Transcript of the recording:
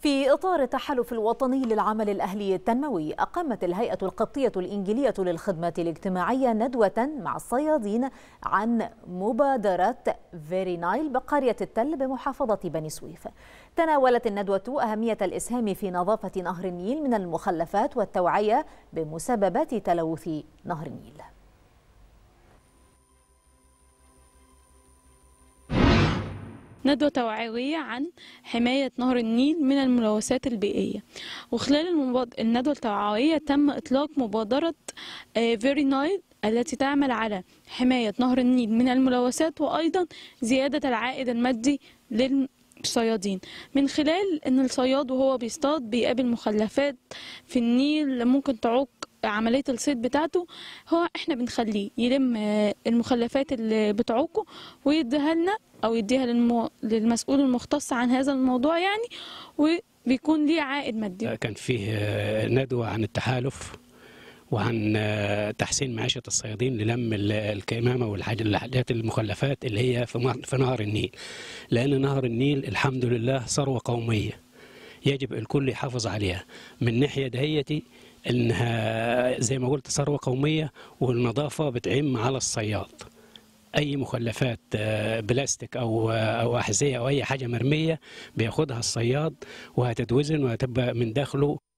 في إطار التحالف الوطني للعمل الأهلي التنموي أقامت الهيئة القبطية الإنجيلية للخدمة الاجتماعية ندوة مع الصيادين عن مبادرة فيري نايل بقرية التل بمحافظة بني سويف تناولت الندوة أهمية الإسهام في نظافة نهر النيل من المخلفات والتوعية بمسببات تلوث نهر النيل ندوة توعوية عن حماية نهر النيل من الملوثات البيئية وخلال المباد... الندوة التوعوية تم إطلاق مبادرة فيري آه، نايل التي تعمل على حماية نهر النيل من الملوثات وأيضا زيادة العائد المادي لل صيادين من خلال ان الصياد وهو بيصطاد بيقابل مخلفات في النيل ممكن تعوق عمليه الصيد بتاعته هو احنا بنخليه يلم آه، المخلفات اللي بتعوقه ويديها لنا او يديها للمو... للمسؤول المختص عن هذا الموضوع يعني وبيكون ليه عائد مادي آه، كان فيه آه، ندوه عن التحالف وعن تحسين معيشة الصيادين للم الكمامة والحاجات المخلفات اللي هي في نهر النيل لأن نهر النيل الحمد لله ثروة قومية يجب الكل يحافظ عليها من ناحيه دهيتي انها زي ما قلت ثروه قوميه والنظافه بتعم على الصياد اي مخلفات آه، بلاستيك او آه، او احذيه او اي حاجه مرميه بياخدها الصياد وهتتوزن وهتبقى من داخله